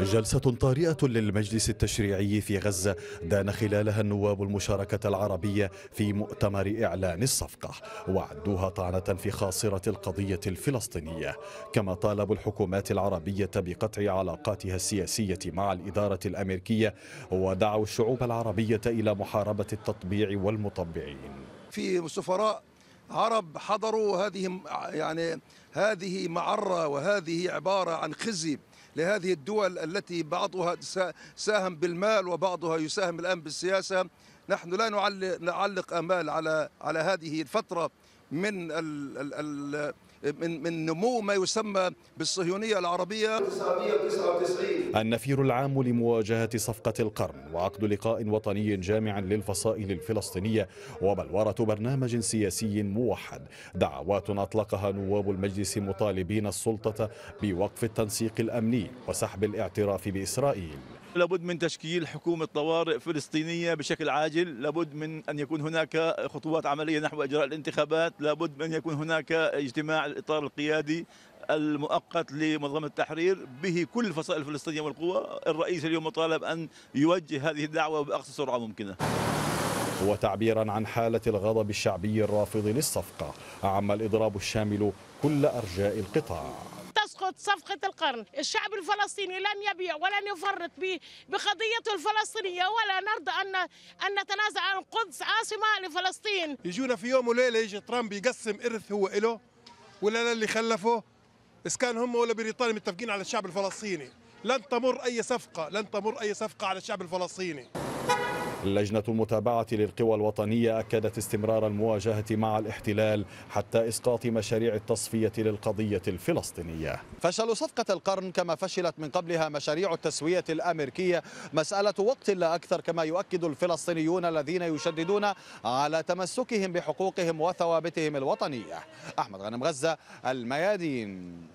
جلسة طارئة للمجلس التشريعي في غزة دان خلالها النواب المشاركة العربية في مؤتمر إعلان الصفقة وعدوها طعنة في خاصرة القضية الفلسطينية كما طالبوا الحكومات العربية بقطع علاقاتها السياسية مع الإدارة الأمريكية ودعوا الشعوب العربية إلى محاربة التطبيع والمطبعين في سفراء عرب حضروا هذه يعني هذه معرة وهذه عبارة عن خزي لهذه الدول التي بعضها ساهم بالمال وبعضها يساهم الآن بالسياسة نحن لا نعلق أمال على على هذه الفترة من ال ال ال من من نمو ما يسمى بالصهيونيه العربيه 999 النفير العام لمواجهه صفقه القرن وعقد لقاء وطني جامع للفصائل الفلسطينيه وبلوره برنامج سياسي موحد دعوات اطلقها نواب المجلس مطالبين السلطه بوقف التنسيق الامني وسحب الاعتراف باسرائيل لابد من تشكيل حكومة طوارئ فلسطينية بشكل عاجل لابد من أن يكون هناك خطوات عملية نحو إجراء الانتخابات لابد من أن يكون هناك اجتماع الإطار القيادي المؤقت لمنظمة التحرير به كل الفصائل الفلسطينية والقوى الرئيس اليوم مطالب أن يوجه هذه الدعوة بأقصى سرعة ممكنة وتعبيرا عن حالة الغضب الشعبي الرافض للصفقة عم الإضراب الشامل كل أرجاء القطاع صفقة القرن الشعب الفلسطيني لن يبيع ولن يفرط بقضيته الفلسطينية ولا نرضى أن أن نتنازع عن القدس عاصمة لفلسطين يجونا في يوم وليلة يجي ترامب يقسم إرث هو إله ولا للي خلفه إذا كان هم ولا بريطانيا متفقين على الشعب الفلسطيني لن تمر أي صفقة لن تمر أي صفقة على الشعب الفلسطيني لجنة المتابعة للقوى الوطنية أكدت استمرار المواجهة مع الاحتلال حتى إسقاط مشاريع التصفية للقضية الفلسطينية فشل صفقة القرن كما فشلت من قبلها مشاريع التسوية الأمريكية مسألة وقت لا أكثر كما يؤكد الفلسطينيون الذين يشددون على تمسكهم بحقوقهم وثوابتهم الوطنية أحمد غنم غزة الميادين